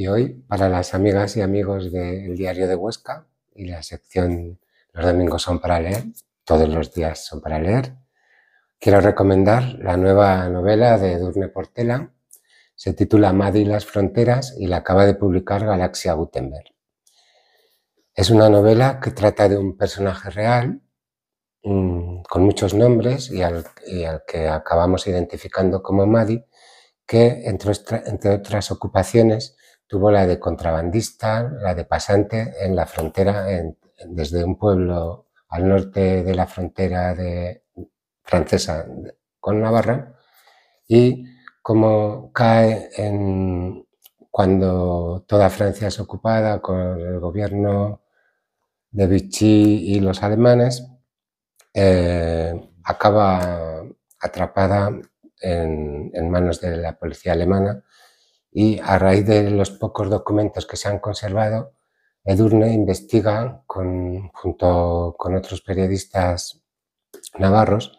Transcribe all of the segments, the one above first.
Y hoy, para las amigas y amigos del Diario de Huesca y la sección Los domingos son para leer, todos los días son para leer, quiero recomendar la nueva novela de Durne Portela. Se titula Madi y las fronteras y la acaba de publicar Galaxia Gutenberg. Es una novela que trata de un personaje real mm, con muchos nombres y al, que acabamos identificando como Madi, que entre, entre otras ocupaciones Tuvo la de contrabandista, la de pasante en la frontera, desde un pueblo al norte de la frontera francesa con Navarra y como cae en, cuando toda Francia es ocupada con el gobierno de Vichy y los alemanes, eh, acaba atrapada en, manos de la policía alemana y a raíz de los pocos documentos que se han conservado, Edurne investiga junto con otros periodistas navarros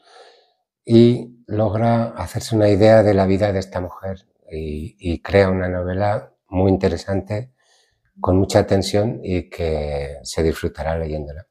y logra hacerse una idea de la vida de esta mujer y, y crea una novela muy interesante, con mucha atención y que se disfrutará leyéndola.